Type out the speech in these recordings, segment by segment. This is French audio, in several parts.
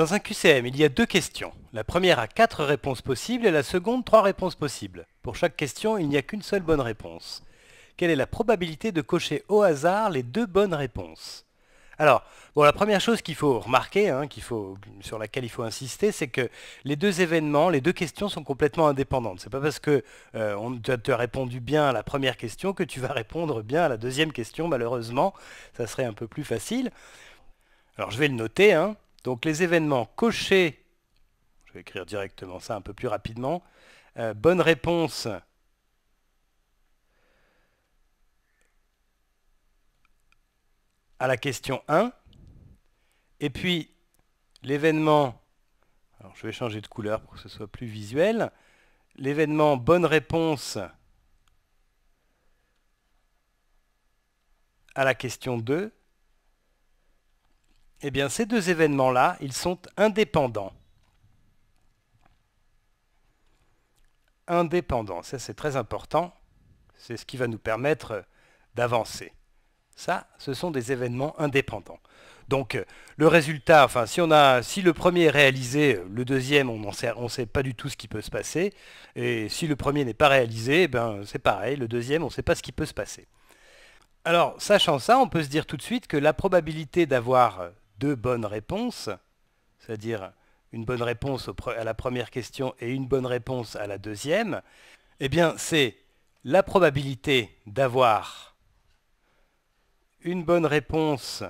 Dans un QCM, il y a deux questions. La première a quatre réponses possibles et la seconde trois réponses possibles. Pour chaque question, il n'y a qu'une seule bonne réponse. Quelle est la probabilité de cocher au hasard les deux bonnes réponses alors, bon, la première chose qu'il faut remarquer, hein, faut, sur laquelle il faut insister, c'est que les deux événements, les deux questions sont complètement indépendantes. Ce n'est pas parce que euh, on te, répondu bien à la première question que tu vas répondre bien à la deuxième question, malheureusement. Ça serait un peu plus facile. Alors, je vais le noter. Hein. Donc les événements cochés, je vais écrire directement ça un peu plus rapidement, euh, bonne réponse à la question 1, et puis l'événement, alors je vais changer de couleur pour que ce soit plus visuel, l'événement bonne réponse à la question 2, eh bien, ces deux événements-là, ils sont indépendants. Indépendants, ça c'est très important. C'est ce qui va nous permettre d'avancer. Ça, ce sont des événements indépendants. Donc le résultat, enfin si on a, si le premier est réalisé, le deuxième on ne sait, pas du tout ce qui peut se passer, et si le premier n'est pas réalisé, eh ben c'est pareil, le deuxième on ne sait pas ce qui peut se passer. Alors sachant ça, on peut se dire tout de suite que la probabilité d'avoir deux bonnes réponses, c'est-à-dire une bonne réponse à la première question et une bonne réponse à la deuxième, eh bien c'est la probabilité d'avoir une bonne réponse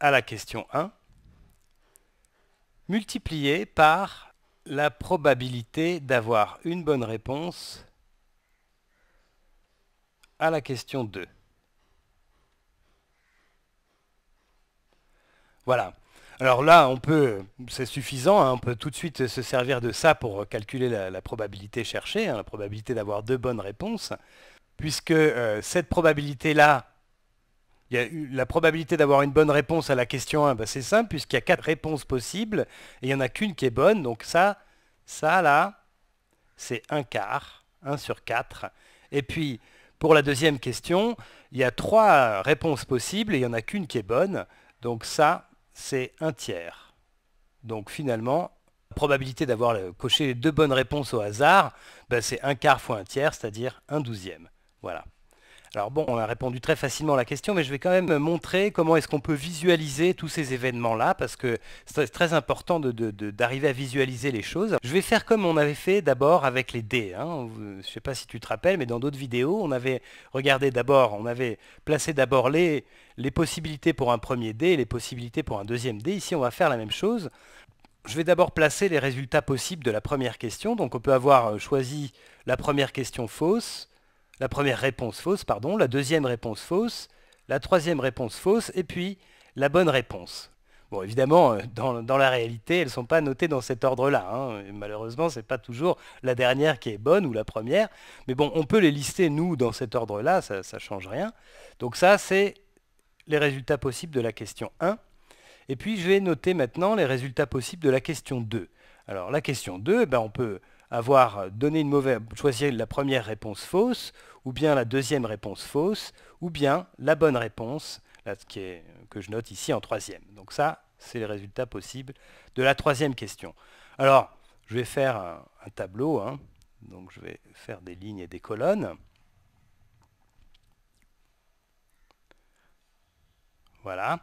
à la question 1 multipliée par la probabilité d'avoir une bonne réponse à la question 2. Voilà. Alors là, on peut, c'est suffisant, hein. on peut tout de suite se servir de ça pour calculer la, probabilité cherchée, hein, la probabilité d'avoir deux bonnes réponses, puisque euh, cette probabilité-là, la probabilité d'avoir une bonne réponse à la question 1, bah, c'est simple, puisqu'il y a quatre réponses possibles, et il n'y en a qu'une qui est bonne, donc ça, ça là, c'est un quart, 1 sur 4. Et puis, pour la deuxième question, il y a trois réponses possibles, et il n'y en a qu'une qui est bonne, donc ça, c'est un tiers. Donc finalement, la probabilité d'avoir coché deux bonnes réponses au hasard, ben, c'est un quart fois un tiers, c'est-à-dire un douzième. Voilà. Alors bon, on a répondu très facilement à la question, mais je vais quand même montrer comment est-ce qu'on peut visualiser tous ces événements-là, parce que c'est très important d'arriver à visualiser les choses. Je vais faire comme on avait fait d'abord avec les dés. Hein. Je ne sais pas si tu te rappelles, mais dans d'autres vidéos, on avait regardé d'abord, on avait placé d'abord les, les possibilités pour un premier dé et les possibilités pour un deuxième dé. Ici, on va faire la même chose. Je vais d'abord placer les résultats possibles de la première question. Donc on peut avoir euh, choisi la première question fausse, la première réponse fausse, pardon, la deuxième réponse fausse, la troisième réponse fausse, et puis la bonne réponse. Bon, évidemment, euh, dans, la réalité, elles ne sont pas notées dans cet ordre-là. Hein. Malheureusement, ce n'est pas toujours la dernière qui est bonne ou la première. Mais bon, on peut les lister, nous, dans cet ordre-là, ça ne change rien. Donc ça, c'est les résultats possibles de la question 1. Et puis, je vais noter maintenant les résultats possibles de la question 2. Alors, la question 2, eh ben, on peut avoir donné une mauvaise, choisir la première réponse fausse, ou bien la deuxième réponse fausse, ou bien la bonne réponse, que je note ici en troisième. Donc ça, c'est le résultat possible de la troisième question. Alors, je vais faire un, tableau, hein. donc je vais faire des lignes et des colonnes. Voilà.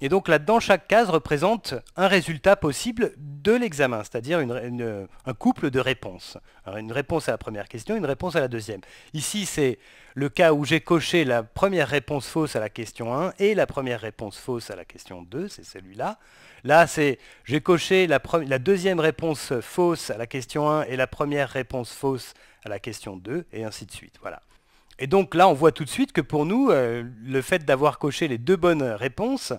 Et donc là-dedans, chaque case représente un résultat possible de l'examen, c'est-à-dire un couple de réponses. une réponse à la première question, une réponse à la deuxième. Ici, c'est le cas où j'ai coché la première réponse fausse à la question 1 et la première réponse fausse à la question 2, c'est celui-là. Là, c'est j'ai coché la, deuxième réponse fausse à la question 1 et la première réponse fausse à la question 2, et ainsi de suite. Voilà. Et donc là, on voit tout de suite que pour nous, euh, le fait d'avoir coché les deux bonnes réponses,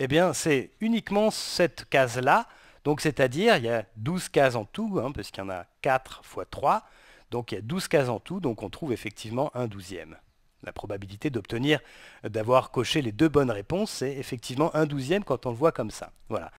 eh bien c'est uniquement cette case-là, donc c'est-à-dire il y a 12 cases en tout, puisqu'il hein, parce qu'il y en a 4 fois 3, donc il y a 12 cases en tout, donc on trouve effectivement un douzième. La probabilité d'obtenir, d'avoir coché les deux bonnes réponses, c'est effectivement un douzième quand on le voit comme ça. Voilà.